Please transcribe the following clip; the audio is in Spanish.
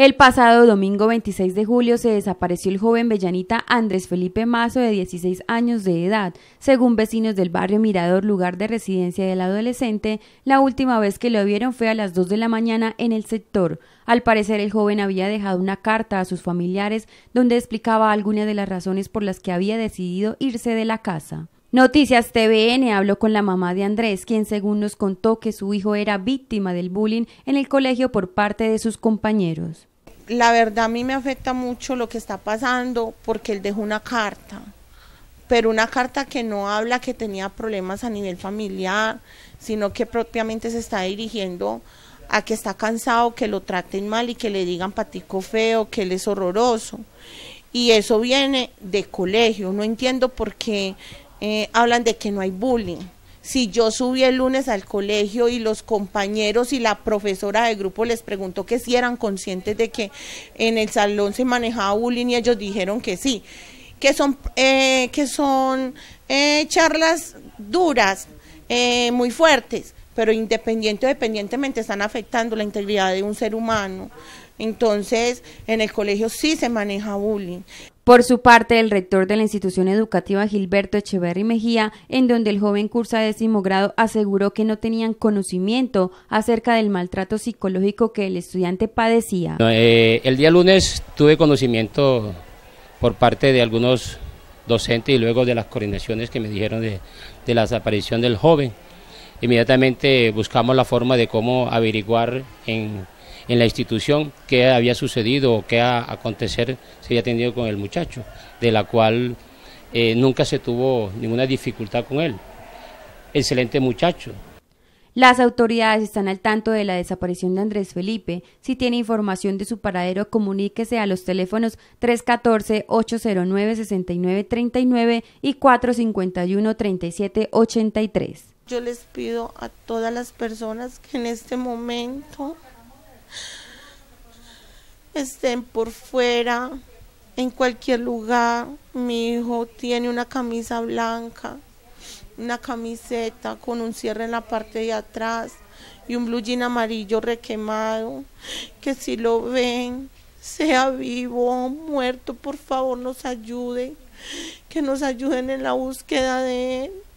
El pasado domingo 26 de julio se desapareció el joven bellanita Andrés Felipe Mazo de 16 años de edad. Según vecinos del barrio Mirador, lugar de residencia del adolescente, la última vez que lo vieron fue a las 2 de la mañana en el sector. Al parecer el joven había dejado una carta a sus familiares donde explicaba algunas de las razones por las que había decidido irse de la casa. Noticias TVN habló con la mamá de Andrés, quien según nos contó que su hijo era víctima del bullying en el colegio por parte de sus compañeros la verdad a mí me afecta mucho lo que está pasando porque él dejó una carta, pero una carta que no habla que tenía problemas a nivel familiar, sino que propiamente se está dirigiendo a que está cansado, que lo traten mal y que le digan patico feo, que él es horroroso. Y eso viene de colegio, no entiendo por qué eh, hablan de que no hay bullying si yo subí el lunes al colegio y los compañeros y la profesora de grupo les preguntó que si eran conscientes de que en el salón se manejaba bullying y ellos dijeron que sí, que son, eh, que son eh, charlas duras, eh, muy fuertes, pero independiente o dependientemente están afectando la integridad de un ser humano. Entonces, en el colegio sí se maneja bullying. Por su parte, el rector de la institución educativa Gilberto Echeverri Mejía, en donde el joven cursa décimo grado, aseguró que no tenían conocimiento acerca del maltrato psicológico que el estudiante padecía. Eh, el día lunes tuve conocimiento por parte de algunos docentes y luego de las coordinaciones que me dijeron de, de la desaparición del joven. Inmediatamente buscamos la forma de cómo averiguar en en la institución qué había sucedido o qué ha acontecer se había tenido con el muchacho, de la cual eh, nunca se tuvo ninguna dificultad con él. Excelente muchacho. Las autoridades están al tanto de la desaparición de Andrés Felipe. Si tiene información de su paradero, comuníquese a los teléfonos 314-809-6939 y 451-3783. Yo les pido a todas las personas que en este momento estén por fuera, en cualquier lugar. Mi hijo tiene una camisa blanca, una camiseta con un cierre en la parte de atrás y un blue jean amarillo requemado. Que si lo ven, sea vivo o muerto, por favor nos ayuden, que nos ayuden en la búsqueda de él.